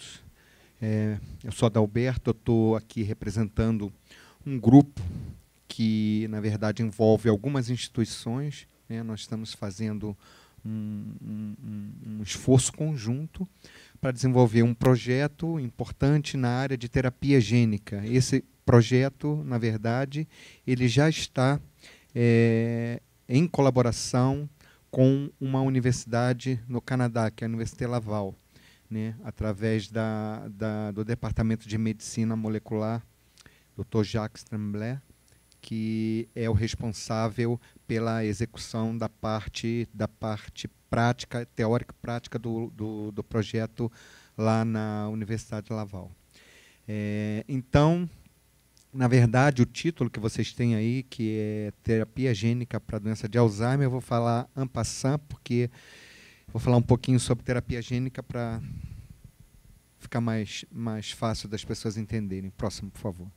todos. É, eu sou Adalberto, eu estou aqui representando um grupo que, na verdade, envolve algumas instituições. Né? Nós estamos fazendo um, um, um esforço conjunto para desenvolver um projeto importante na área de terapia gênica. Esse projeto, na verdade, ele já está é, em colaboração com uma universidade no Canadá, que é a Université Laval né, através da, da, do Departamento de Medicina Molecular, Dr. Jacques Tremblay, que é o responsável pela execução da parte da parte prática, teórica prática do, do, do projeto lá na Universidade de Laval. É, então, na verdade, o título que vocês têm aí, que é Terapia Gênica para a Doença de Alzheimer, eu vou falar ampassar porque Vou falar um pouquinho sobre terapia gênica para ficar mais, mais fácil das pessoas entenderem. Próximo, por favor.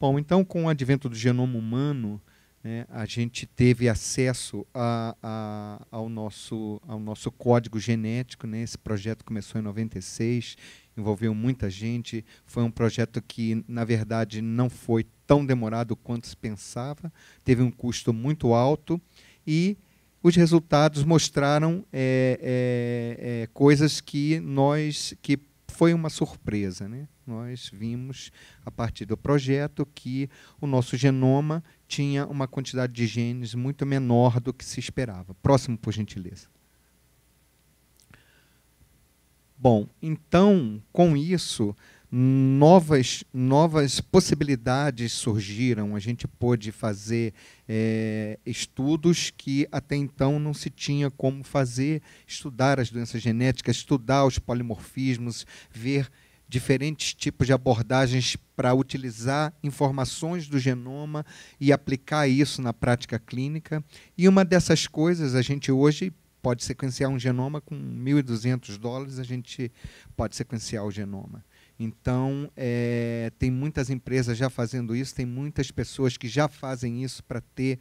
Bom, então, com o advento do genoma humano, né, a gente teve acesso a, a, ao, nosso, ao nosso código genético. Né? Esse projeto começou em 96, envolveu muita gente. Foi um projeto que, na verdade, não foi tão demorado quanto se pensava, teve um custo muito alto e os resultados mostraram é, é, é, coisas que nós que foi uma surpresa, né? Nós vimos a partir do projeto que o nosso genoma tinha uma quantidade de genes muito menor do que se esperava. Próximo, por gentileza. Bom, então, com isso, novas, novas possibilidades surgiram. A gente pôde fazer é, estudos que até então não se tinha como fazer, estudar as doenças genéticas, estudar os polimorfismos, ver diferentes tipos de abordagens para utilizar informações do genoma e aplicar isso na prática clínica. E uma dessas coisas, a gente hoje pode sequenciar um genoma com 1.200 dólares, a gente pode sequenciar o genoma. Então, é, tem muitas empresas já fazendo isso, tem muitas pessoas que já fazem isso para ter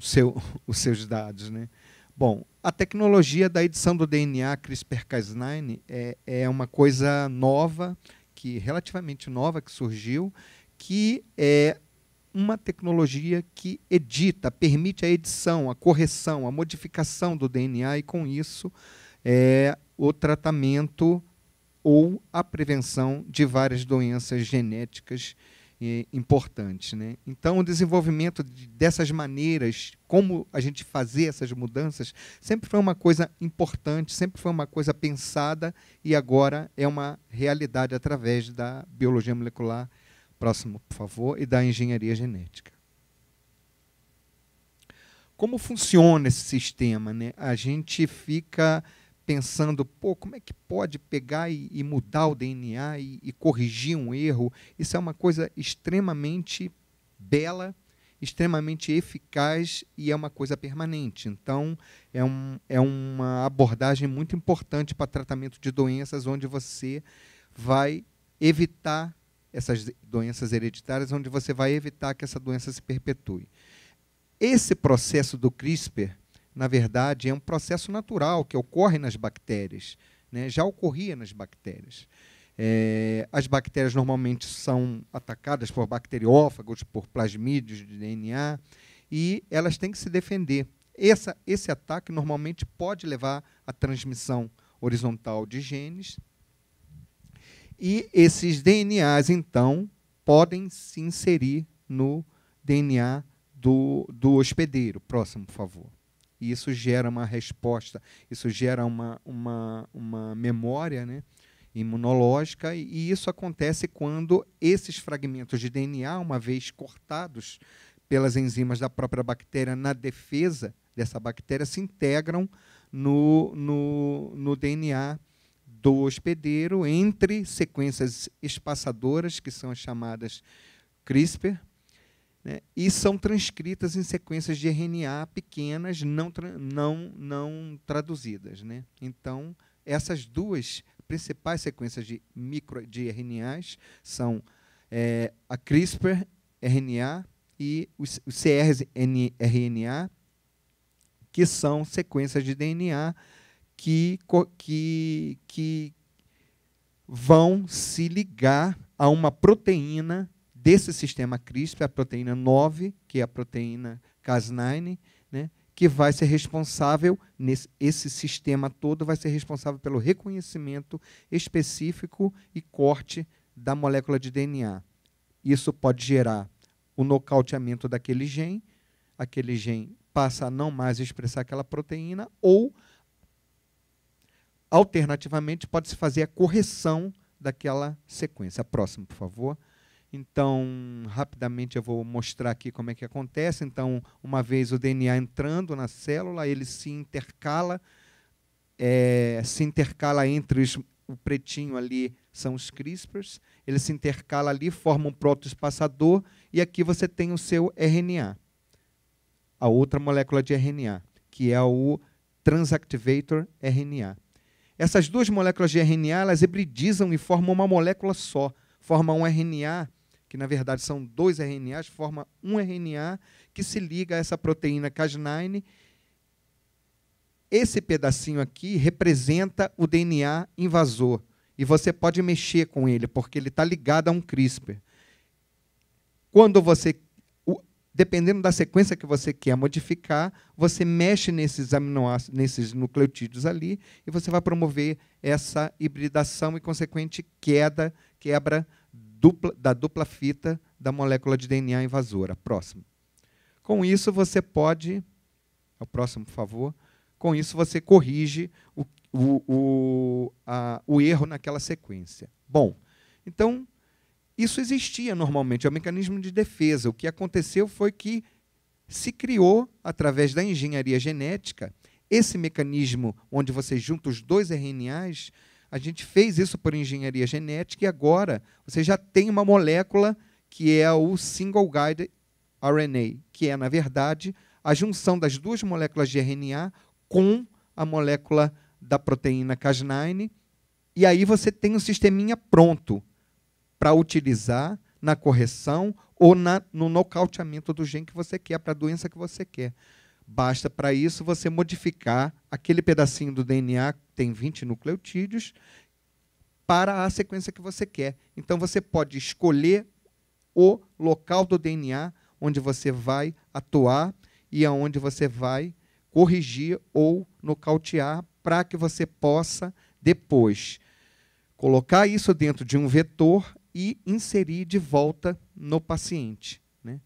seu, os seus dados. Né? Bom, a tecnologia da edição do DNA CRISPR-Cas9 é, é uma coisa nova, que relativamente nova, que surgiu, que é uma tecnologia que edita, permite a edição, a correção, a modificação do DNA e, com isso, é, o tratamento ou a prevenção de várias doenças genéticas eh, importantes. Né? Então, o desenvolvimento dessas maneiras, como a gente fazer essas mudanças, sempre foi uma coisa importante, sempre foi uma coisa pensada e agora é uma realidade através da biologia molecular. Próximo, por favor, e da engenharia genética. Como funciona esse sistema? Né? A gente fica pensando, pô, como é que pode pegar e, e mudar o DNA e, e, corrigir um erro? Isso é uma coisa extremamente bela, extremamente eficaz e é uma coisa permanente. Então, é, um, é uma abordagem muito importante para tratamento de doenças onde você vai evitar essas doenças hereditárias, onde você vai evitar que essa doença se perpetue. Esse processo do CRISPR na verdade, é um processo natural que ocorre nas bactérias, né? já ocorria nas bactérias. É, as bactérias normalmente são atacadas por bacteriófagos, por plasmídios de DNA, e elas têm que se defender. Essa, esse ataque normalmente pode levar à transmissão horizontal de genes. E esses DNAs, então, podem se inserir no DNA do, do hospedeiro. Próximo, por favor. E isso gera uma resposta, isso gera uma, uma, uma memória né, imunológica, e, e isso acontece quando esses fragmentos de DNA, uma vez cortados pelas enzimas da própria bactéria na defesa dessa bactéria, se integram no, no, no DNA do hospedeiro entre sequências espaçadoras, que são as chamadas CRISPR, né, e são transcritas em sequências de RNA pequenas, não, não, não traduzidas. Né? Então, essas duas principais sequências de, micro, de RNAs são é, a CRISPR-RNA e o RNA que são sequências de DNA que, que, que vão se ligar a uma proteína desse sistema CRISPR, a proteína 9, que é a proteína Cas9, né, que vai ser responsável, nesse, esse sistema todo vai ser responsável pelo reconhecimento específico e corte da molécula de DNA. Isso pode gerar o nocauteamento daquele gene, aquele gene passa a não mais expressar aquela proteína, ou, alternativamente, pode-se fazer a correção daquela sequência. Próximo, por favor. Então, rapidamente eu vou mostrar aqui como é que acontece. Então, uma vez o DNA entrando na célula, ele se intercala, é, se intercala entre os, o pretinho ali são os CRISPRs, ele se intercala ali, forma um protoespaçador, e aqui você tem o seu RNA, a outra molécula de RNA, que é o transactivator RNA. Essas duas moléculas de RNA, elas hibridizam e formam uma molécula só, formam um RNA que na verdade são dois RNAs, forma um RNA que se liga a essa proteína Cas9. Esse pedacinho aqui representa o DNA invasor. E você pode mexer com ele, porque ele está ligado a um CRISPR. Quando você dependendo da sequência que você quer modificar, você mexe nesses aminoácidos, nesses nucleotídeos ali, e você vai promover essa hibridação e consequente queda, quebra dupla, da dupla fita da molécula de DNA invasora. Próximo. Com isso, você pode. É o próximo, por favor. Com isso, você corrige o, o, o, a, o erro naquela sequência. Bom, então, isso existia normalmente, é o um mecanismo de defesa. O que aconteceu foi que se criou, através da engenharia genética, esse mecanismo onde você junta os dois RNAs a gente fez isso por engenharia genética e agora você já tem uma molécula que é o single guide RNA, que é, na verdade, a junção das duas moléculas de RNA com a molécula da proteína Cas9. E aí você tem um sisteminha pronto para utilizar na correção ou na, no nocauteamento do gene que você quer, para a doença que você quer. Basta para isso você modificar aquele pedacinho do DNA que tem 20 nucleotídeos para a sequência que você quer. Então você pode escolher o local do DNA onde você vai atuar e aonde você vai corrigir ou nocautear para que você possa depois colocar isso dentro de um vetor e inserir de volta no paciente. Né?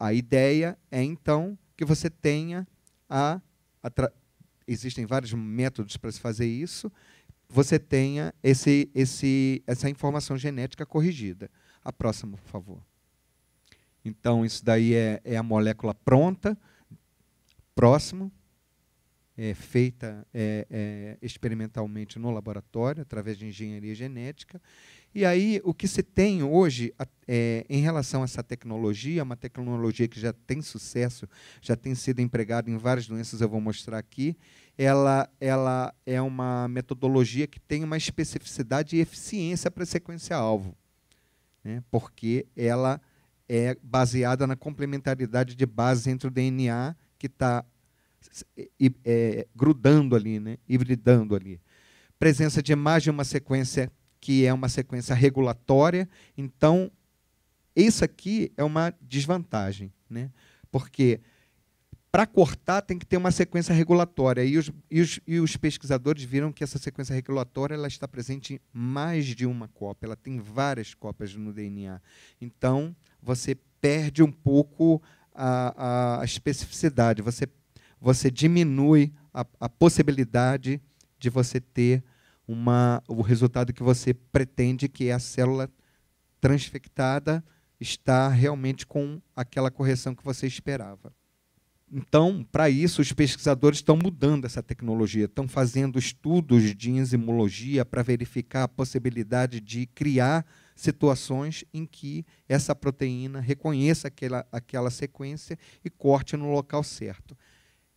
A ideia é então que você tenha a. Existem vários métodos para se fazer isso. Você tenha esse, esse, essa informação genética corrigida. A próxima, por favor. Então, isso daí é, é a molécula pronta. Próximo. É feita é, é, experimentalmente no laboratório, através de engenharia genética, e aí, o que se tem hoje é, em relação a essa tecnologia, uma tecnologia que já tem sucesso, já tem sido empregada em várias doenças, eu vou mostrar aqui, ela, ela é uma metodologia que tem uma especificidade e eficiência para a sequência-alvo, né? porque ela é baseada na complementaridade de base entre o DNA que está é, grudando ali, né? hibridando ali. Presença de mais de uma sequência que é uma sequência regulatória. Então, isso aqui é uma desvantagem, né? porque para cortar tem que ter uma sequência regulatória. E os, e os, e os pesquisadores viram que essa sequência regulatória ela está presente em mais de uma cópia, ela tem várias cópias no DNA. Então, você perde um pouco a, a especificidade, você, você diminui a, a possibilidade de você ter uma, o resultado que você pretende que é a célula transfectada está realmente com aquela correção que você esperava. Então, para isso, os pesquisadores estão mudando essa tecnologia, estão fazendo estudos de enzimologia para verificar a possibilidade de criar situações em que essa proteína reconheça aquela, aquela sequência e corte no local certo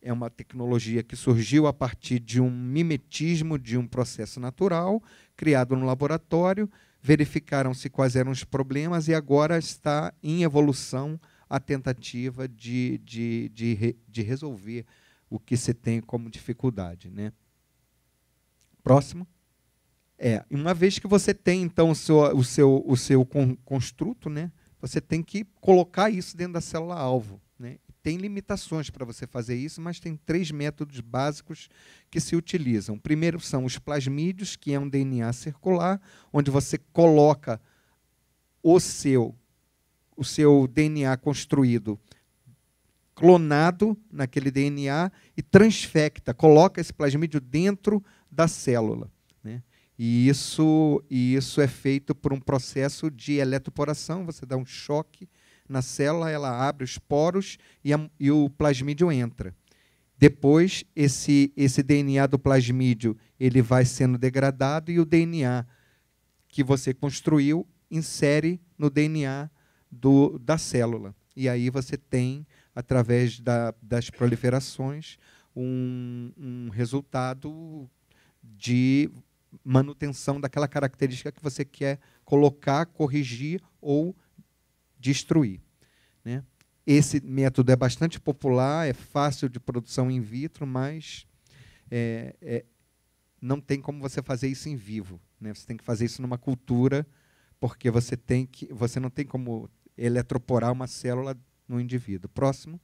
é uma tecnologia que surgiu a partir de um mimetismo de um processo natural, criado no laboratório, verificaram-se quais eram os problemas e agora está em evolução a tentativa de, de, de, de resolver o que se tem como dificuldade. Né? Próximo. É, uma vez que você tem, então, o seu, o seu, o seu construto, né, você tem que colocar isso dentro da célula-alvo. Né? tem limitações para você fazer isso, mas tem três métodos básicos que se utilizam. O primeiro são os plasmídios, que é um DNA circular, onde você coloca o seu o seu DNA construído clonado naquele DNA e transfecta, coloca esse plasmídio dentro da célula. Né? E, isso, e isso é feito por um processo de eletroporação, você dá um choque na célula, ela abre os poros e, a, e o plasmídio entra. Depois, esse, esse DNA do plasmídio ele vai sendo degradado e o DNA que você construiu insere no DNA do, da célula. E aí você tem, através da, das proliferações, um, um resultado de manutenção daquela característica que você quer colocar, corrigir ou destruir. Né? Esse método é bastante popular, é fácil de produção in vitro, mas é, é, não tem como você fazer isso em vivo. Né? Você tem que fazer isso numa cultura, porque você, tem que, você não tem como eletroporar uma célula no indivíduo. Próximo.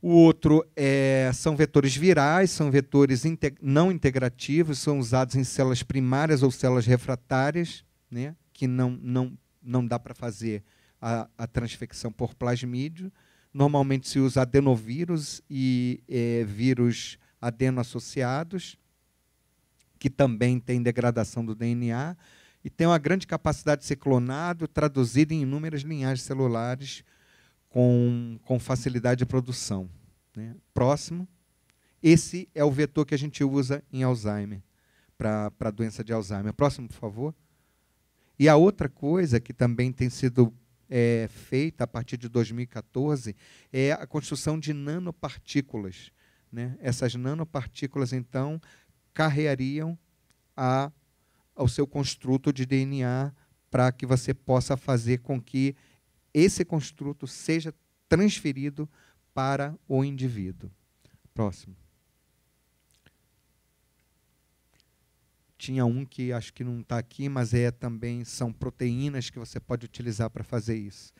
O outro é, são vetores virais, são vetores integ não integrativos, são usados em células primárias ou células refratárias, né, que não, não não dá para fazer a, a, transfecção por plasmídio. Normalmente se usa adenovírus e é, vírus adenoassociados, associados que também tem degradação do DNA e tem uma grande capacidade de ser clonado, traduzido em inúmeras linhagens celulares com, com facilidade de produção. Né? Próximo. Esse é o vetor que a gente usa em Alzheimer, para a doença de Alzheimer. Próximo, por favor. E a outra coisa que também tem sido é, feita a partir de 2014 é a construção de nanopartículas. Né? Essas nanopartículas, então, carreariam a, ao seu construto de DNA para que você possa fazer com que esse construto seja transferido para o indivíduo. Próximo. Tinha um que acho que não está aqui, mas é também são proteínas que você pode utilizar para fazer isso.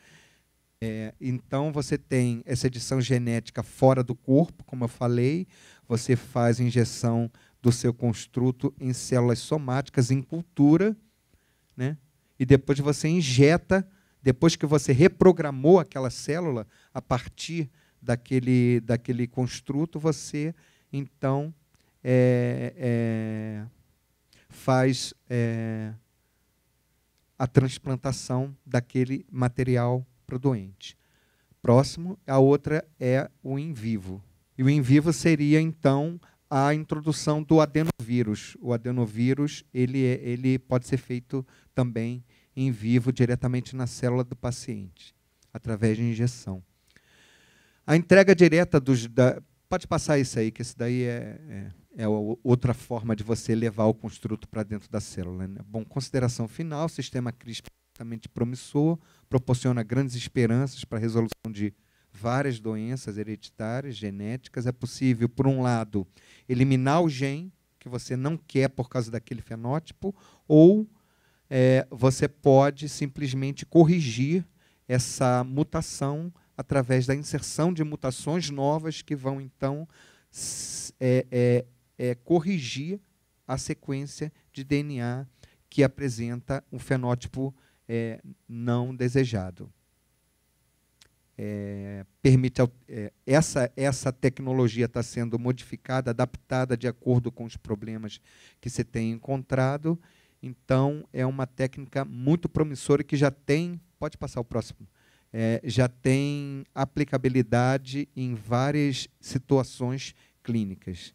É, então você tem essa edição genética fora do corpo, como eu falei, você faz injeção do seu construto em células somáticas em cultura, né? E depois você injeta, depois que você reprogramou aquela célula a partir daquele daquele construto, você então é, é faz é, a transplantação daquele material para o doente. Próximo, a outra é o in vivo. E o in vivo seria, então, a introdução do adenovírus. O adenovírus ele, é, ele pode ser feito também em vivo, diretamente na célula do paciente, através de injeção. A entrega direta dos. Da, pode passar isso aí, que esse daí é, é é outra forma de você levar o construto para dentro da célula. Né? Bom, consideração final: o sistema CRISPR é altamente promissor, proporciona grandes esperanças para a resolução de várias doenças hereditárias, genéticas. É possível, por um lado, eliminar o gene que você não quer por causa daquele fenótipo, ou é, você pode simplesmente corrigir essa mutação através da inserção de mutações novas que vão então é, é, é, corrigir a sequência de DNA que apresenta um fenótipo é, não desejado. É, permite é, essa essa tecnologia está sendo modificada, adaptada de acordo com os problemas que se tem encontrado. Então é uma técnica muito promissora que já tem, pode passar o próximo, é, já tem aplicabilidade em várias situações clínicas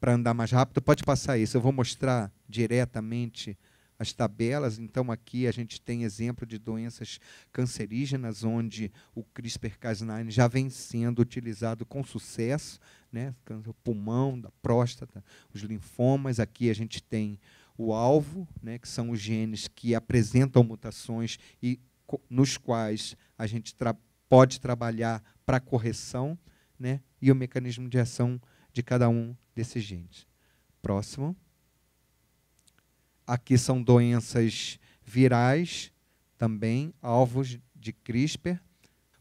para andar mais rápido, pode passar isso. Eu vou mostrar diretamente as tabelas. Então, aqui a gente tem exemplo de doenças cancerígenas, onde o CRISPR-Cas9 já vem sendo utilizado com sucesso, né? o pulmão, da próstata, os linfomas. Aqui a gente tem o alvo, né? que são os genes que apresentam mutações e nos quais a gente tra pode trabalhar para correção, né? e o mecanismo de ação de cada um desses genes. Próximo. Aqui são doenças virais, também alvos de CRISPR.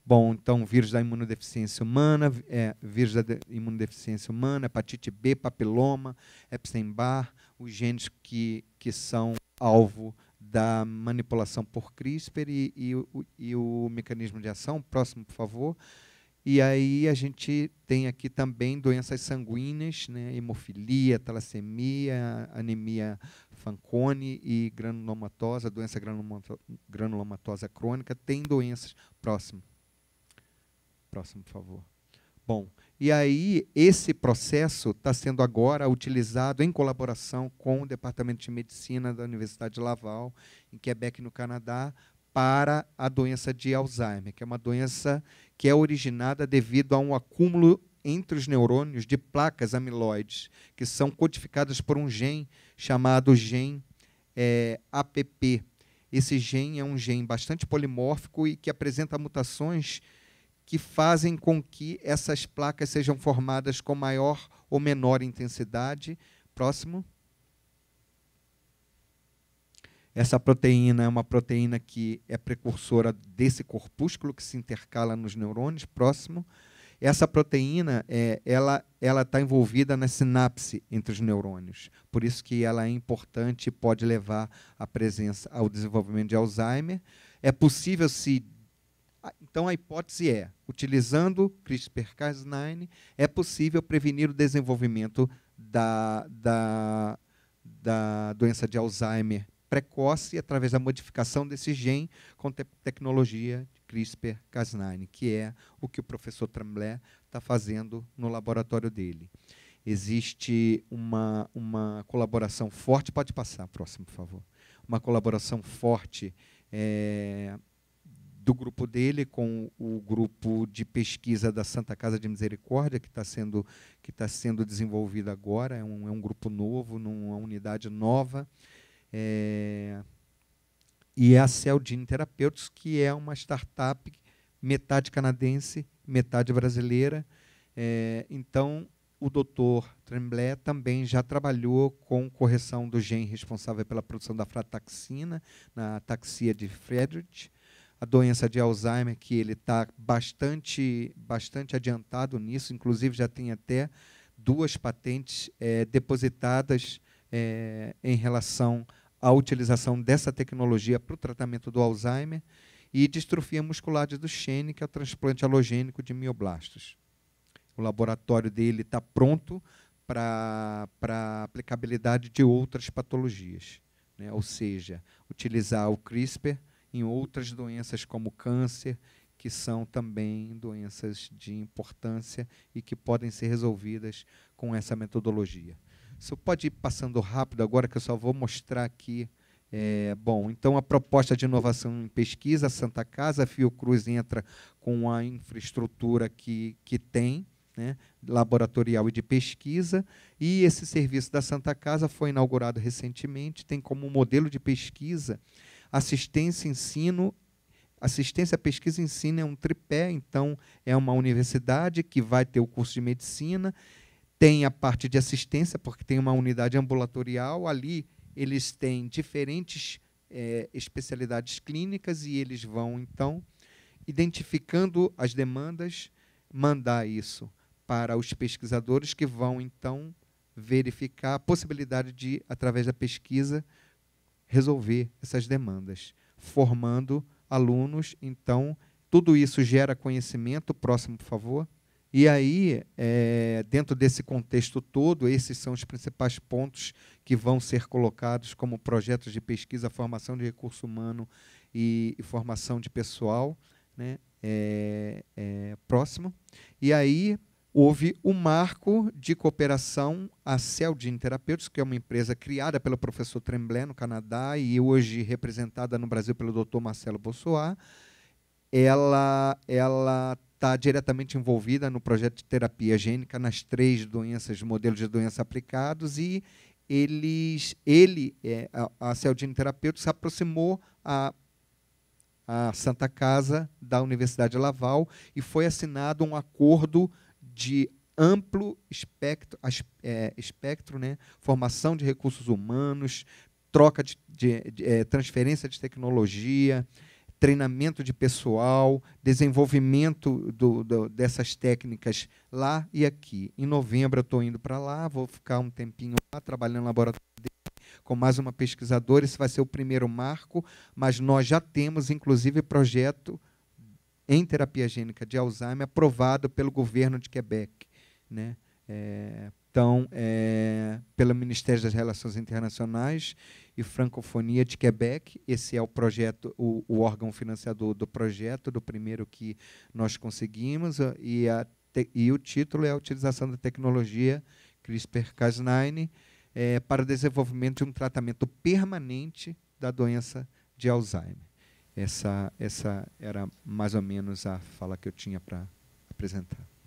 Bom, então, vírus da imunodeficiência humana, é, vírus da imunodeficiência humana, hepatite B, papiloma, Epstein-Barr, os genes que, que são alvo da manipulação por CRISPR e, e, e, o, e o mecanismo de ação. Próximo, por favor. E aí a gente tem aqui também doenças sanguíneas, né? hemofilia, talassemia, anemia Fanconi e granulomatosa, doença granulomatosa, granulomatosa crônica, tem doenças. Próximo. Próximo, por favor. Bom, e aí esse processo está sendo agora utilizado em colaboração com o Departamento de Medicina da Universidade de Laval, em Quebec, no Canadá, para a doença de Alzheimer, que é uma doença que é originada devido a um acúmulo entre os neurônios de placas amiloides, que são codificadas por um gene chamado gene é, APP. Esse gene é um gene bastante polimórfico e que apresenta mutações que fazem com que essas placas sejam formadas com maior ou menor intensidade. Próximo. Essa proteína é uma proteína que é precursora desse corpúsculo que se intercala nos neurônios próximo. Essa proteína é, ela ela está envolvida na sinapse entre os neurônios, por isso que ela é importante e pode levar à presença ao desenvolvimento de Alzheimer. É possível se então a hipótese é, utilizando CRISPR-Cas9, é possível prevenir o desenvolvimento da, da, da doença de Alzheimer precoce através da modificação desse gene com te tecnologia CRISPR-Cas9, que é o que o professor Tremblé está fazendo no laboratório dele. Existe uma, uma colaboração forte, pode passar, próximo, por favor. Uma colaboração forte é, do grupo dele com o grupo de pesquisa da Santa Casa de Misericórdia, que está sendo, que tá sendo desenvolvido agora, é um, é um grupo novo, numa unidade nova. É, e é a Celgene Terapêuticos, que é uma startup metade canadense, metade brasileira. É, então, o doutor Tremblay também já trabalhou com correção do gene responsável pela produção da frataxina, na taxia de Friedrich, a doença de Alzheimer, que ele está bastante, bastante adiantado nisso, inclusive já tem até duas patentes é, depositadas é, em relação a a utilização dessa tecnologia para o tratamento do Alzheimer e distrofia muscular de Duchenne, que é o transplante halogênico de mioblastos. O laboratório dele está pronto para a aplicabilidade de outras patologias, né? ou seja, utilizar o CRISPR em outras doenças como câncer, que são também doenças de importância e que podem ser resolvidas com essa metodologia. Você pode ir passando rápido agora, que eu só vou mostrar aqui. É, bom, então a proposta de inovação em pesquisa, Santa Casa, a Fiocruz entra com a infraestrutura que, que tem, né, laboratorial e de pesquisa, e esse serviço da Santa Casa foi inaugurado recentemente, tem como modelo de pesquisa assistência, ensino, assistência, pesquisa e ensino é um tripé, então é uma universidade que vai ter o curso de medicina, tem a parte de assistência, porque tem uma unidade ambulatorial. Ali eles têm diferentes é, especialidades clínicas e eles vão, então, identificando as demandas, mandar isso para os pesquisadores que vão, então, verificar a possibilidade de, através da pesquisa, resolver essas demandas, formando alunos. Então, tudo isso gera conhecimento. Próximo, por favor. E aí, é, dentro desse contexto todo, esses são os principais pontos que vão ser colocados como projetos de pesquisa, formação de recurso humano e, e formação de pessoal né, é, é, próximo. E aí houve o marco de cooperação a Celgene Therapeutics, que é uma empresa criada pelo professor Tremblay no Canadá e hoje representada no Brasil pelo Dr. Marcelo Bossoir ela ela está diretamente envolvida no projeto de terapia gênica nas três doenças, modelos de doença aplicados e eles, ele, é, a, a Celdine Terapeuta, se aproximou a, a Santa Casa da Universidade Laval e foi assinado um acordo de amplo espectro, é, espectro né? formação de recursos humanos, troca de, de, de é, transferência de tecnologia, treinamento de pessoal, desenvolvimento do, do, dessas técnicas lá e aqui. Em novembro eu estou indo para lá, vou ficar um tempinho lá trabalhando no laboratório dele, com mais uma pesquisadora. Esse vai ser o primeiro marco, mas nós já temos, inclusive, projeto em terapia gênica de Alzheimer aprovado pelo governo de Quebec. Né? É, então, é, pelo Ministério das Relações Internacionais e Francofonia de Quebec. Esse é o projeto, o, o órgão financiador do projeto, do primeiro que nós conseguimos, eh, e, a, e o título é a utilização da tecnologia CRISPR-Cas9 é, eh, para o desenvolvimento de um tratamento permanente da doença de Alzheimer. Essa, essa era mais ou menos a fala que eu tinha para apresentar.